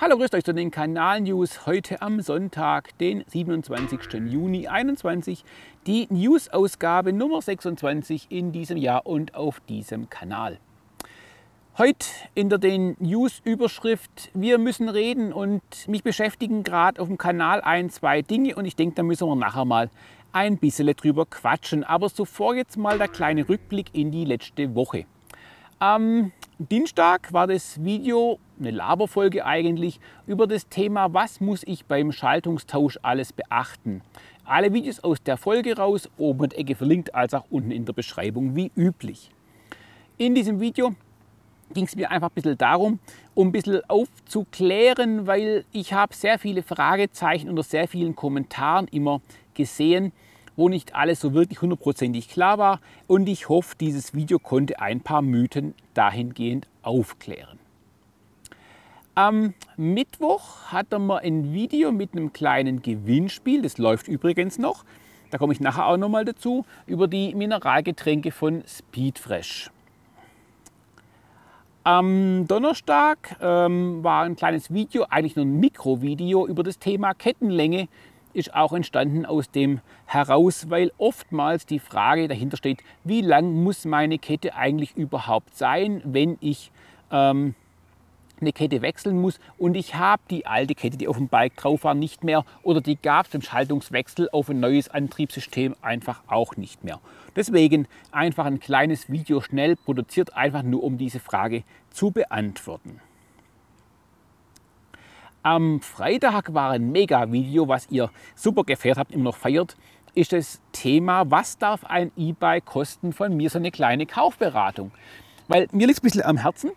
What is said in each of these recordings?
Hallo, grüßt euch zu den Kanal-News. Heute am Sonntag, den 27. Juni 2021, die News-Ausgabe Nummer 26 in diesem Jahr und auf diesem Kanal. Heute hinter den News-Überschrift, wir müssen reden und mich beschäftigen gerade auf dem Kanal ein, zwei Dinge und ich denke, da müssen wir nachher mal ein bisschen drüber quatschen. Aber zuvor jetzt mal der kleine Rückblick in die letzte Woche. Am Dienstag war das Video, eine Laberfolge eigentlich, über das Thema, was muss ich beim Schaltungstausch alles beachten. Alle Videos aus der Folge raus, oben in der Ecke verlinkt, als auch unten in der Beschreibung, wie üblich. In diesem Video ging es mir einfach ein bisschen darum, um ein bisschen aufzuklären, weil ich habe sehr viele Fragezeichen unter sehr vielen Kommentaren immer gesehen, wo nicht alles so wirklich hundertprozentig klar war und ich hoffe, dieses Video konnte ein paar Mythen dahingehend aufklären. Am Mittwoch hatten wir ein Video mit einem kleinen Gewinnspiel, das läuft übrigens noch, da komme ich nachher auch nochmal dazu, über die Mineralgetränke von Speedfresh. Am Donnerstag ähm, war ein kleines Video, eigentlich nur ein Mikrovideo über das Thema Kettenlänge ist auch entstanden aus dem heraus, weil oftmals die Frage dahinter steht, wie lang muss meine Kette eigentlich überhaupt sein, wenn ich ähm, eine Kette wechseln muss und ich habe die alte Kette, die auf dem Bike drauf war, nicht mehr oder die gab es im Schaltungswechsel auf ein neues Antriebssystem einfach auch nicht mehr. Deswegen einfach ein kleines Video schnell produziert, einfach nur um diese Frage zu beantworten. Am Freitag war ein Mega-Video, was ihr super gefeiert habt, immer noch feiert, ist das Thema, was darf ein E-Bike kosten, von mir so eine kleine Kaufberatung. Weil mir liegt es ein bisschen am Herzen,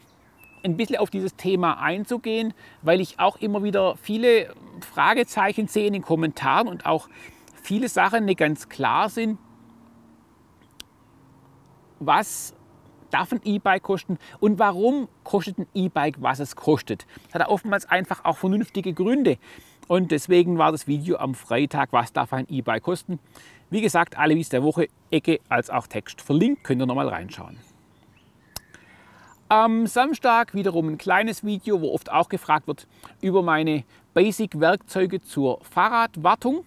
ein bisschen auf dieses Thema einzugehen, weil ich auch immer wieder viele Fragezeichen sehe in den Kommentaren und auch viele Sachen nicht ganz klar sind, was darf ein E-Bike kosten und warum kostet ein E-Bike, was es kostet. Das hat oftmals einfach auch vernünftige Gründe. Und deswegen war das Video am Freitag, was darf ein E-Bike kosten. Wie gesagt, alle Wies der Woche, Ecke als auch Text verlinkt, könnt ihr nochmal reinschauen. Am Samstag wiederum ein kleines Video, wo oft auch gefragt wird über meine Basic-Werkzeuge zur Fahrradwartung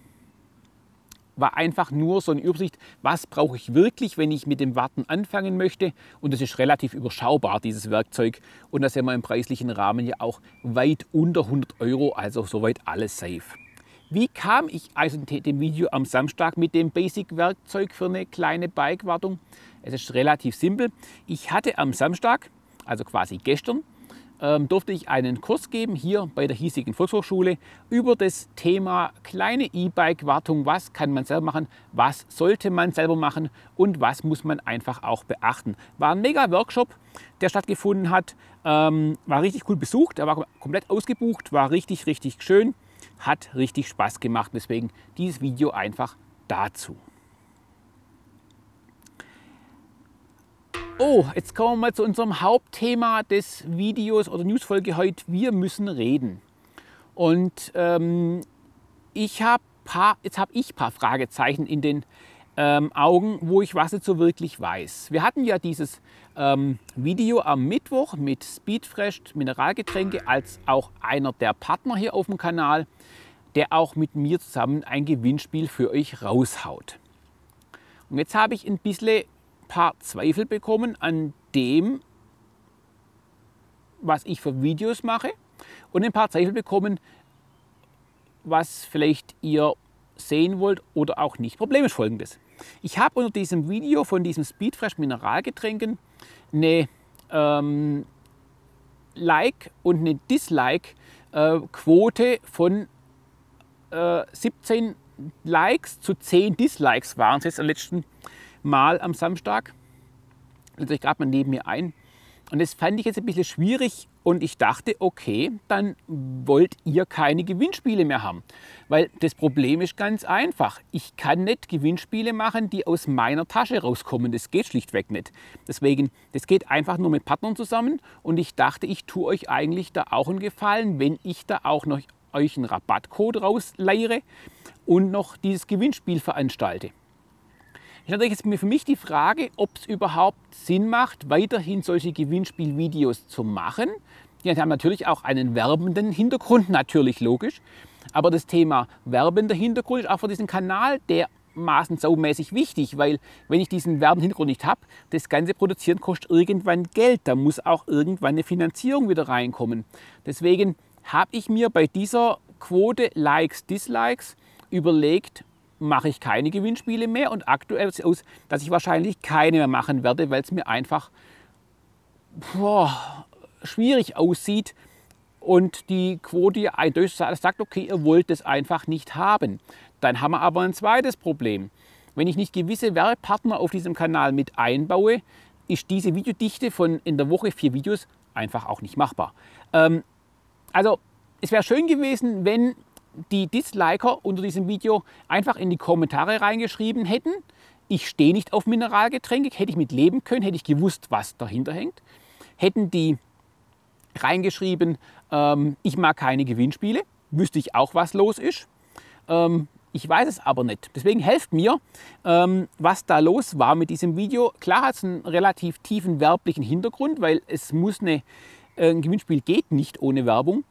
war einfach nur so eine Übersicht, was brauche ich wirklich, wenn ich mit dem Warten anfangen möchte. Und das ist relativ überschaubar, dieses Werkzeug. Und das sind wir im preislichen Rahmen ja auch weit unter 100 Euro, also soweit alles safe. Wie kam ich also dem Video am Samstag mit dem Basic-Werkzeug für eine kleine Bike-Wartung? Es ist relativ simpel. Ich hatte am Samstag, also quasi gestern, ähm, durfte ich einen Kurs geben hier bei der hiesigen Volkshochschule über das Thema kleine E-Bike-Wartung. Was kann man selber machen? Was sollte man selber machen? Und was muss man einfach auch beachten? War ein mega Workshop, der stattgefunden hat. Ähm, war richtig cool besucht. Er war komplett ausgebucht. War richtig, richtig schön. Hat richtig Spaß gemacht. Deswegen dieses Video einfach dazu. Oh, jetzt kommen wir mal zu unserem Hauptthema des Videos oder Newsfolge heute. Wir müssen reden. Und ähm, ich hab paar, jetzt habe ich ein paar Fragezeichen in den ähm, Augen, wo ich was jetzt so wirklich weiß. Wir hatten ja dieses ähm, Video am Mittwoch mit Speedfresh Mineralgetränke als auch einer der Partner hier auf dem Kanal, der auch mit mir zusammen ein Gewinnspiel für euch raushaut. Und jetzt habe ich ein bisschen paar Zweifel bekommen an dem, was ich für Videos mache und ein paar Zweifel bekommen, was vielleicht ihr sehen wollt oder auch nicht. Problem ist folgendes. Ich habe unter diesem Video von diesem Speedfresh Mineralgetränken eine ähm, Like und eine Dislike-Quote äh, von äh, 17 Likes zu 10 Dislikes waren es jetzt am letzten Mal am Samstag. ich gab man neben mir ein. Und das fand ich jetzt ein bisschen schwierig und ich dachte, okay, dann wollt ihr keine Gewinnspiele mehr haben. Weil das Problem ist ganz einfach. Ich kann nicht Gewinnspiele machen, die aus meiner Tasche rauskommen. Das geht schlichtweg nicht. Deswegen, das geht einfach nur mit Partnern zusammen. Und ich dachte, ich tue euch eigentlich da auch einen Gefallen, wenn ich da auch noch euch einen Rabattcode rausleiere und noch dieses Gewinnspiel veranstalte. Ich hatte jetzt für mich die Frage, ob es überhaupt Sinn macht, weiterhin solche Gewinnspielvideos zu machen. Die haben natürlich auch einen werbenden Hintergrund, natürlich logisch. Aber das Thema werbender Hintergrund ist auch für diesen Kanal dermaßen saumäßig wichtig, weil wenn ich diesen werbenden Hintergrund nicht habe, das ganze Produzieren kostet irgendwann Geld. Da muss auch irgendwann eine Finanzierung wieder reinkommen. Deswegen habe ich mir bei dieser Quote Likes, Dislikes überlegt, mache ich keine Gewinnspiele mehr und aktuell sieht es aus, dass ich wahrscheinlich keine mehr machen werde, weil es mir einfach boah, schwierig aussieht und die Quote eindeutig sagt, okay, ihr wollt es einfach nicht haben. Dann haben wir aber ein zweites Problem. Wenn ich nicht gewisse Werbepartner auf diesem Kanal mit einbaue, ist diese Videodichte von in der Woche vier Videos einfach auch nicht machbar. Ähm, also es wäre schön gewesen, wenn die Disliker unter diesem Video einfach in die Kommentare reingeschrieben hätten, ich stehe nicht auf Mineralgetränke, hätte ich mit leben können, hätte ich gewusst, was dahinter hängt, hätten die reingeschrieben, ähm, ich mag keine Gewinnspiele, wüsste ich auch, was los ist. Ähm, ich weiß es aber nicht. Deswegen helft mir, ähm, was da los war mit diesem Video. Klar hat es einen relativ tiefen werblichen Hintergrund, weil es muss eine, äh, ein Gewinnspiel geht nicht ohne Werbung.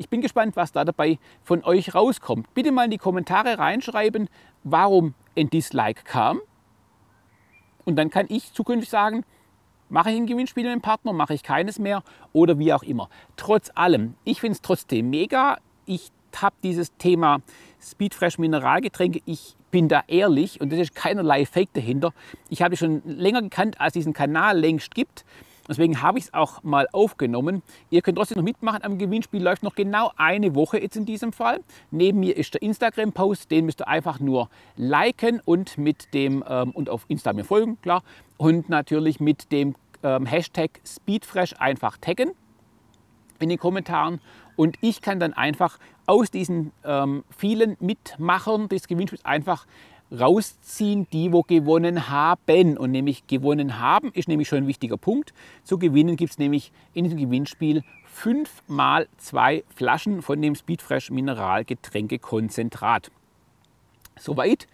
Ich bin gespannt, was da dabei von euch rauskommt. Bitte mal in die Kommentare reinschreiben, warum ein Dislike kam. Und dann kann ich zukünftig sagen, mache ich ein Gewinnspiel mit dem Partner, mache ich keines mehr oder wie auch immer. Trotz allem, ich finde es trotzdem mega. Ich habe dieses Thema Speedfresh Mineralgetränke. Ich bin da ehrlich und das ist keinerlei Fake dahinter. Ich habe schon länger gekannt, als es diesen Kanal längst gibt. Deswegen habe ich es auch mal aufgenommen. Ihr könnt trotzdem noch mitmachen am Gewinnspiel. Läuft noch genau eine Woche jetzt in diesem Fall. Neben mir ist der Instagram-Post. Den müsst ihr einfach nur liken und mit dem ähm, und auf Instagram folgen, klar. Und natürlich mit dem ähm, Hashtag Speedfresh einfach taggen in den Kommentaren und ich kann dann einfach aus diesen ähm, vielen Mitmachern des Gewinnspiels einfach rausziehen, die wo gewonnen haben. Und nämlich gewonnen haben ist nämlich schon ein wichtiger Punkt. Zu gewinnen gibt es nämlich in diesem Gewinnspiel fünf mal zwei Flaschen von dem Speedfresh Mineralgetränkekonzentrat. Soweit.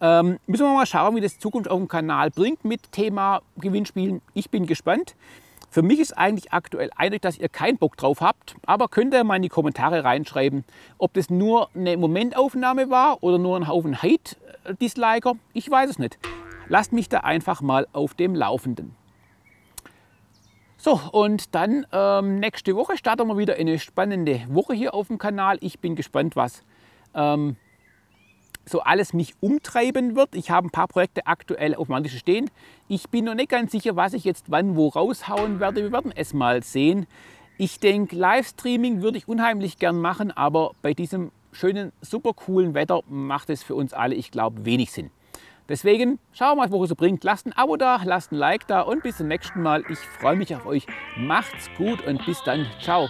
Ähm, müssen wir mal schauen, wie das Zukunft auf dem Kanal bringt mit Thema Gewinnspielen. Ich bin gespannt. Für mich ist eigentlich aktuell eindeutig, dass ihr keinen Bock drauf habt, aber könnt ihr mal in die Kommentare reinschreiben, ob das nur eine Momentaufnahme war oder nur ein Haufen Hate Disliker? Ich weiß es nicht. Lasst mich da einfach mal auf dem Laufenden. So, und dann ähm, nächste Woche starten wir wieder eine spannende Woche hier auf dem Kanal. Ich bin gespannt, was ähm, so alles mich umtreiben wird. Ich habe ein paar Projekte aktuell auf meinem Tisch stehen. Ich bin noch nicht ganz sicher, was ich jetzt wann wo raushauen werde. Wir werden es mal sehen. Ich denke, Livestreaming würde ich unheimlich gern machen, aber bei diesem schönen, super coolen Wetter macht es für uns alle, ich glaube, wenig Sinn. Deswegen schauen wir mal, wo es so bringt. Lasst ein Abo da, lasst ein Like da und bis zum nächsten Mal. Ich freue mich auf euch. Macht's gut und bis dann. Ciao.